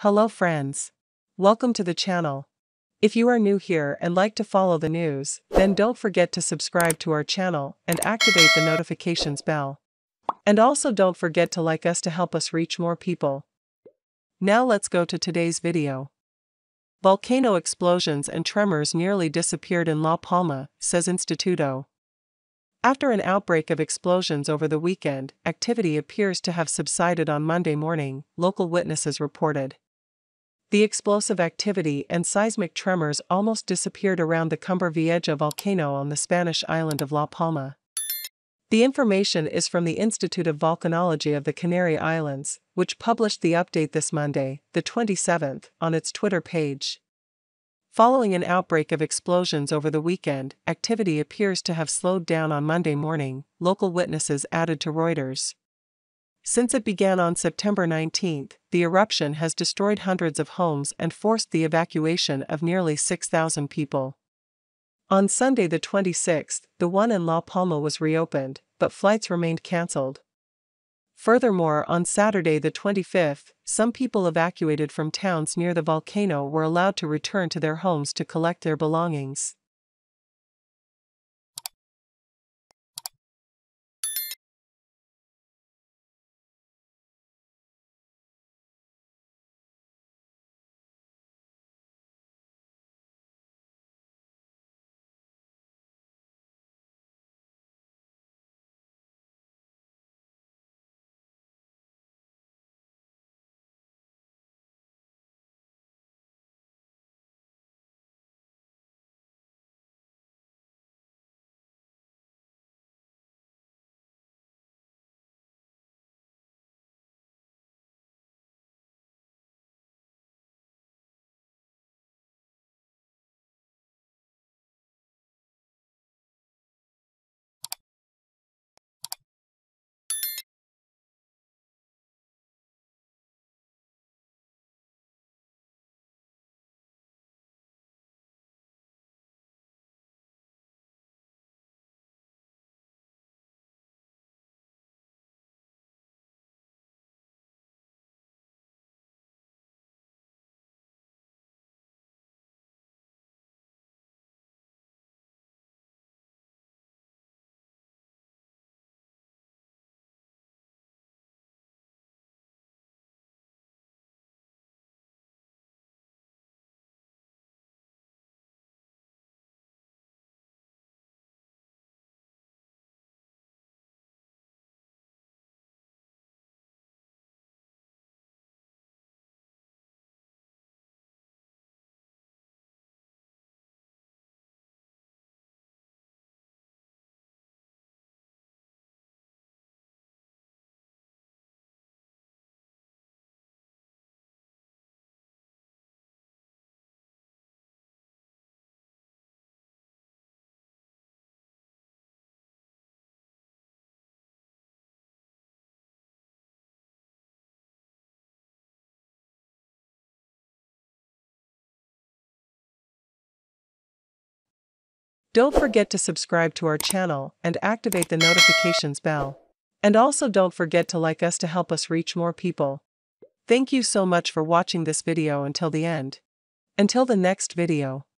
Hello friends. Welcome to the channel. If you are new here and like to follow the news, then don't forget to subscribe to our channel and activate the notifications bell. And also don't forget to like us to help us reach more people. Now let's go to today's video. Volcano explosions and tremors nearly disappeared in La Palma, says Instituto. After an outbreak of explosions over the weekend, activity appears to have subsided on Monday morning, local witnesses reported. The explosive activity and seismic tremors almost disappeared around the Cumber Vieja volcano on the Spanish island of La Palma. The information is from the Institute of Volcanology of the Canary Islands, which published the update this Monday, the 27th, on its Twitter page. Following an outbreak of explosions over the weekend, activity appears to have slowed down on Monday morning, local witnesses added to Reuters. Since it began on September 19, the eruption has destroyed hundreds of homes and forced the evacuation of nearly 6,000 people. On Sunday, the 26th, the one in La Palma was reopened, but flights remained cancelled. Furthermore, on Saturday, the 25th, some people evacuated from towns near the volcano were allowed to return to their homes to collect their belongings. Don't forget to subscribe to our channel and activate the notifications bell. And also don't forget to like us to help us reach more people. Thank you so much for watching this video until the end. Until the next video.